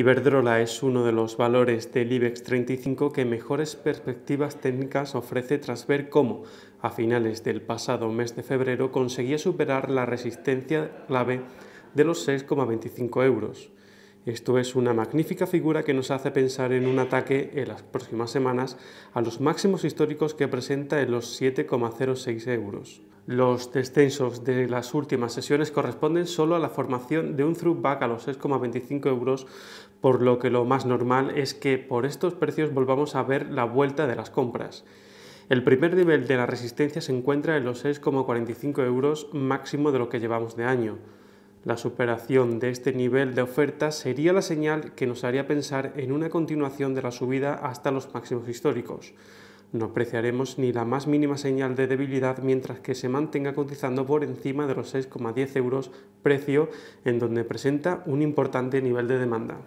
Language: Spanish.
Iberdrola es uno de los valores del IBEX 35 que mejores perspectivas técnicas ofrece tras ver cómo, a finales del pasado mes de febrero, conseguía superar la resistencia clave de los 6,25 euros. Esto es una magnífica figura que nos hace pensar en un ataque en las próximas semanas a los máximos históricos que presenta en los 7,06 euros. Los descensos de las últimas sesiones corresponden solo a la formación de un throwback a los 6,25 euros, por lo que lo más normal es que por estos precios volvamos a ver la vuelta de las compras. El primer nivel de la resistencia se encuentra en los 6,45 euros máximo de lo que llevamos de año. La superación de este nivel de oferta sería la señal que nos haría pensar en una continuación de la subida hasta los máximos históricos. No apreciaremos ni la más mínima señal de debilidad mientras que se mantenga cotizando por encima de los 6,10 euros precio en donde presenta un importante nivel de demanda.